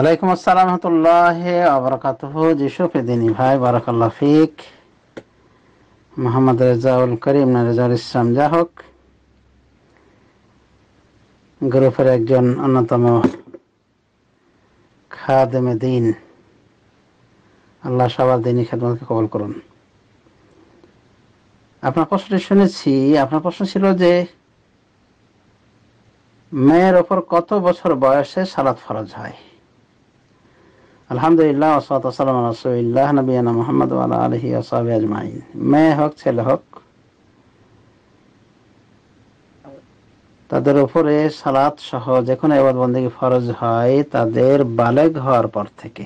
আলাইকুম আসসালাম রহমতুল্লাহ আবরকাত ভাই বারাকাল্লা ফিক মোহাম্মদ রেজাউল করিম রেজাউল ইসলাম যা হোক গ্রুপের একজন অন্যতম খাদেমে দিন আল্লাহ সবার দিনই খেদমতকে কবল করুন আপনার প্রশ্নটি শুনেছি আপনার প্রশ্ন ছিল যে মেয়ের ওপর কত বছর বয়সে সালাদ ফরজ হয় আলহামদুলিল্লাহ ওসাত রসুল্লাহ নবীনা মোহাম্মদ আল্লাহ আলহি ওসাব আজমাইন মেয়ে হোক ছেলে হোক তাদের উপরে সালাত সহ যে কোনো এবার বন্দীকে ফরজ হয় তাদের বালেগ হওয়ার পর থেকে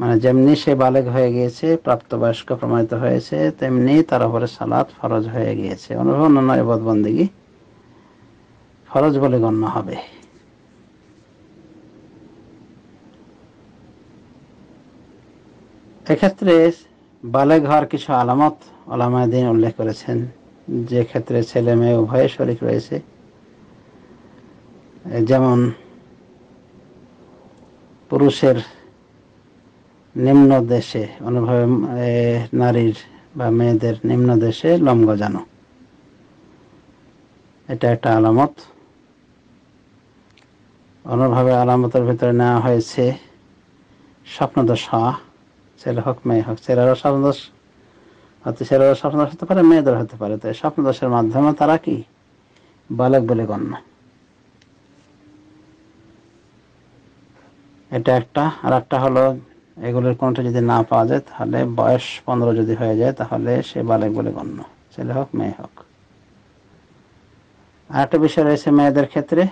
মানে যেমনি সে বালেগ হয়ে গিয়েছে প্রাপ্তবয়স্ক প্রমাণিত হয়েছে তেমনি তার উপরে সালাদ ফরজ হয়ে গিয়েছে অনুভব অন্যান্য এবার বন্দীকে ফরজ বলে গণ্য হবে এক্ষেত্রে বালেগ হওয়ার কিছু আলামত আলামায়দিন উল্লেখ করেছেন যে ক্ষেত্রে ছেলে মেয়ে উভয়ে শরিক রয়েছে যেমন পুরুষের নিম্ন দেশে অনুভবে নারীর বা মেয়েদের নিম্ন দেশে লম গজানো এটা একটা আলামত অনুভাবে আলামতের ভিতরে নেওয়া হয়েছে স্বপ্নদশা ছেলে হোক মেয়ে হোক ছেলেরা স্বপ্নদোষ হয়তো ছেলেরা স্বপ্নদোষ হতে পারে মেয়েদের হতে পারে তো এই স্বপ্নদোষের মাধ্যমে তারা কি বালক বলে গণ্য এটা একটা আর একটা হলো এগুলোর কোনটা যদি না পাওয়া যায় তাহলে বয়স পনেরো যদি হয়ে যায় তাহলে সে বালক বলে গণ্য ছেলে হোক মেয়ে হোক আর একটা বিষয় রয়েছে মেয়েদের ক্ষেত্রে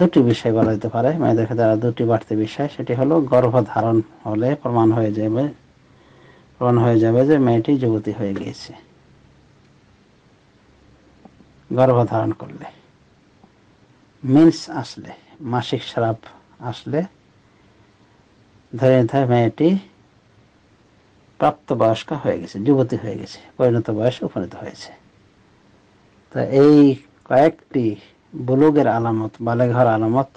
দুটি বিষয় বলা যেতে পারে মেয়েদের মানে ক্ষেত্রে দুটি বাড়তি বিষয় সেটি হলো গর্ভধারণ হলে প্রমাণ হয়ে যাবে প্রমাণ হয়ে যাবে যে মেয়েটি যুবতী হয়ে গিয়েছে গর্ভধারণ করলে মিন্স আসলে মাসিক শ্রাপ আসলে ধরে নিতে হয় মেয়েটি প্রাপ্তবয়স্ক হয়ে গেছে যুবতী হয়ে গেছে পরিণত বয়সে উপনীত হয়েছে তা এই কয়েকটি বুলুগের আলামত বালেঘর আলামত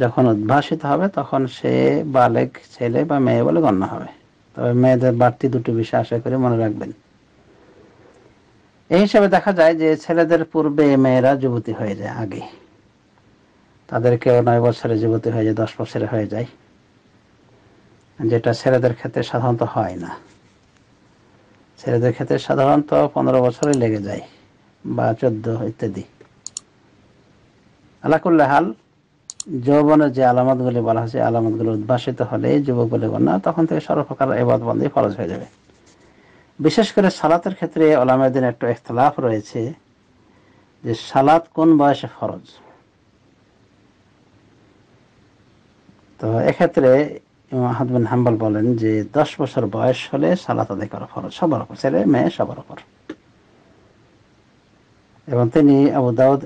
যখন উদ্ভাসিত হবে তখন সে বালেক ছেলে বা মেয়ে বলে গণ্য হবে তবে মেয়েদের বাড়তি দুটি বিষয় আশা করে মনে রাখবেন এই হিসাবে দেখা যায় যে ছেলেদের পূর্বে মেয়েরা যুবতী হয়ে যায় আগে তাদেরকেও নয় বছরে যুবতী হয়ে যায় দশ বছরে হয়ে যায় যেটা ছেলেদের ক্ষেত্রে সাধারণত হয় না ছেলেদের ক্ষেত্রে সাধারণত পনেরো বছরে লেগে যায় বা চোদ্দ ইত্যাদি আলাকুল্লা হাল যৌবনের যে আলামত গুলি বলা হয়েছে আলামত গুলো উদ্ভাসিত হলে যুবক বলে না তখন থেকে সর্বপ্রকার এবাদ বন্ধে ফরজ হয়ে যাবে বিশেষ করে সালাতের ক্ষেত্রে ওলামেদিন একটু ইখতলাফ রয়েছে যে সালাত কোন বয়সে ফরজ তো এক্ষেত্রে ইমাহাদ হাম্বাল বলেন যে দশ বছর বয়স হলে সালাত আদায় করা ফরজ সবার উপর ছেলে মেয়ে সবার উপর এবং তিনি আবু দাউদ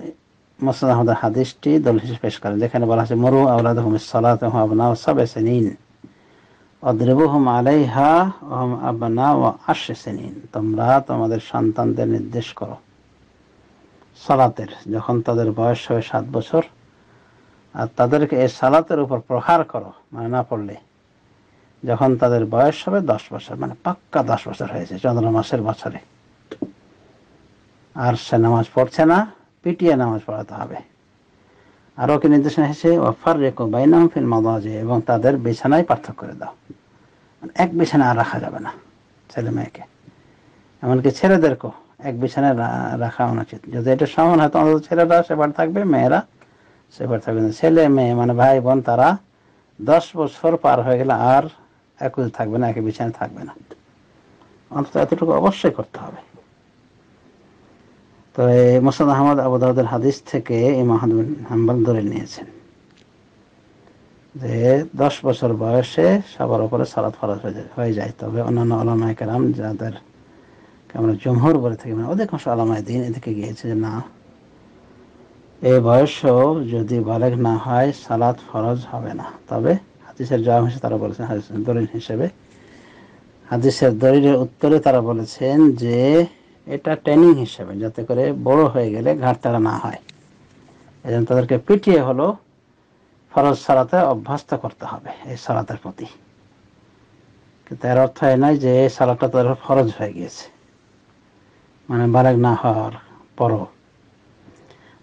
মুসনাদ আহমদের হাদিসটি দল হিসেবে পেশ করেন যেখানে বলা আছে মরু আউলাদ হুম সালাত আবনা সাবে সেনিন হুম আলাইহা ওহম আবনা ও আশে সেনিন তোমরা তোমাদের সন্তানদের নির্দেশ করো সালাতের যখন তাদের বয়স হবে সাত বছর আর তাদেরকে এই সালাতের উপর প্রহার করো মানে না পড়লে যখন তাদের বয়স হবে দশ বছর মানে পাক্কা দশ বছর হয়েছে চন্দ্র মাসের বছরে আর সে নামাজ পড়ছে না পিটিয়ে নামাজ পড়াতে হবে আরও কি নির্দেশনা এসেছে ওয়াফার রেকো বাইনাম ফিল মাদাজে এবং তাদের বিছানায় পার্থক্য করে দাও মানে এক বিছানা আর রাখা যাবে না ছেলে মেয়েকে এমনকি ছেলেদেরকেও এক বিছানায় রাখা অনুচিত যদি এটা সমান হয় তখন ছেলেরা সেবার থাকবে মেয়েরা সেবার থাকবে ছেলে মেয়ে মানে ভাই বোন তারা দশ বছর পার হয়ে গেলে আর একই থাকবে না একই বিছানায় থাকবে না অন্তত এতটুকু অবশ্যই করতে হবে তবে মোসাদ আহমদ আবুদাউদের হাদিস থেকে ইমাম হাম্বাল ধরে নিয়েছেন যে দশ বছর বয়সে সবার উপরে সালাত ফরাজ হয়ে যায় তবে অন্যান্য আলামায় কেরাম যাদের আমরা জমহর বলে থাকি মানে অধিকাংশ আলামায় দিন এদিকে গিয়েছে যে না এই বয়সও যদি বালেক না হয় সালাত ফরজ হবে না তবে হাদিসের জবাব হিসেবে তারা বলেছেন হাদিস দলিল হিসেবে হাদিসের দরিলের উত্তরে তারা বলেছেন যে এটা ট্রেনিং হিসেবে যাতে করে বড় হয়ে গেলে ঘাটতাড়া না হয় এজন্য তাদেরকে পিটিয়ে হলো ফরজ সালাতে অভ্যস্ত করতে হবে এই সালাতের প্রতি কিন্তু এর অর্থ এ নয় যে এই সালাদটা তাদের ফরজ হয়ে গিয়েছে মানে বালেক না হওয়ার পরও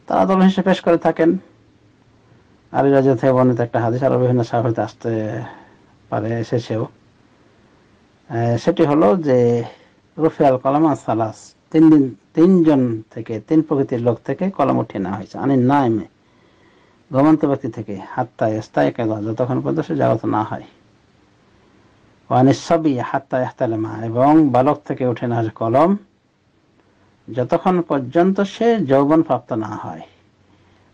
তারা দল হিসেবে পেশ করে থাকেন আর রাজা থেকে বর্ণিত একটা হাদিস আরও বিভিন্ন সাহিত্যে আসতে পারে এসেছেও সেটি হলো যে রফিয়াল আল কলাম সালাস তিন দিন তিনজন থেকে তিন প্রকৃতির লোক থেকে কলম উঠিয়ে নেওয়া হয়েছে আনি নাইমে ঘুমন্ত ব্যক্তি থেকে হাত্তা স্থায়ী কাগজ যতক্ষণ পর্যন্ত সে জাগত না হয় ওয়ানিসবি হাত্তা মা এবং বালক থেকে উঠে নেওয়া হয়েছে কলম যতক্ষণ পর্যন্ত সে যৌবন প্রাপ্ত না হয়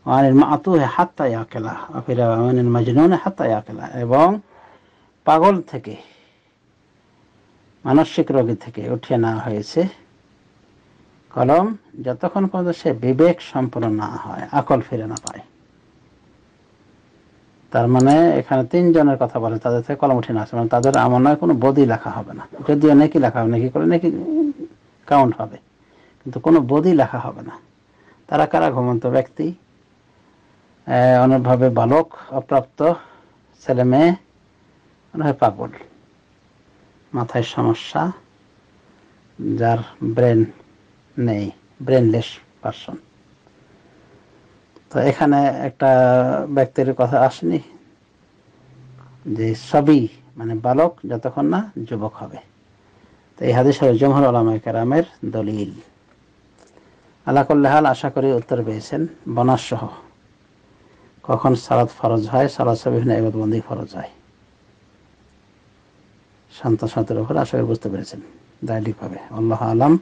ওয়ানির মাতুহে হাত্তা ইয়াকেলা অফিরা ওয়ানির নুনে হাত্তা ইয়াকেলা এবং পাগল থেকে মানসিক রোগী থেকে উঠিয়ে নেওয়া হয়েছে কলম যতক্ষণ পর্যন্ত সে বিবেক সম্পূর্ণ না হয় আকল ফিরে না পায় তার মানে এখানে তিনজনের কথা বলে তাদের থেকে কলম উঠে না আসে মানে তাদের আমার নয় কোনো বদি লেখা হবে না যদিও নাকি লেখা হবে নাকি করে নাকি কাউন্ট হবে কিন্তু কোনো বদি লেখা হবে না তারা কারা ঘুমন্ত ব্যক্তি অনুভাবে বালক অপ্রাপ্ত ছেলে মেয়ে হয় পাগল মাথায় সমস্যা যার ব্রেন নেই ব্রেনলেস পার্সন তো এখানে একটা ব্যক্তির কথা আসেনি যে সবই মানে বালক যতক্ষণ না যুবক হবে তো এই হাদিস হল জমহর আলামা কেরামের দলিল আল্লাহ আশা করি উত্তর পেয়েছেন বনাসহ কখন সালাদ ফরজ হয় সালাদ সবিহীন এবদবন্দি ফরজ হয় শান্ত সন্তানের উপর আশা বুঝতে পেরেছেন দায়িকভাবে আল্লাহ আলাম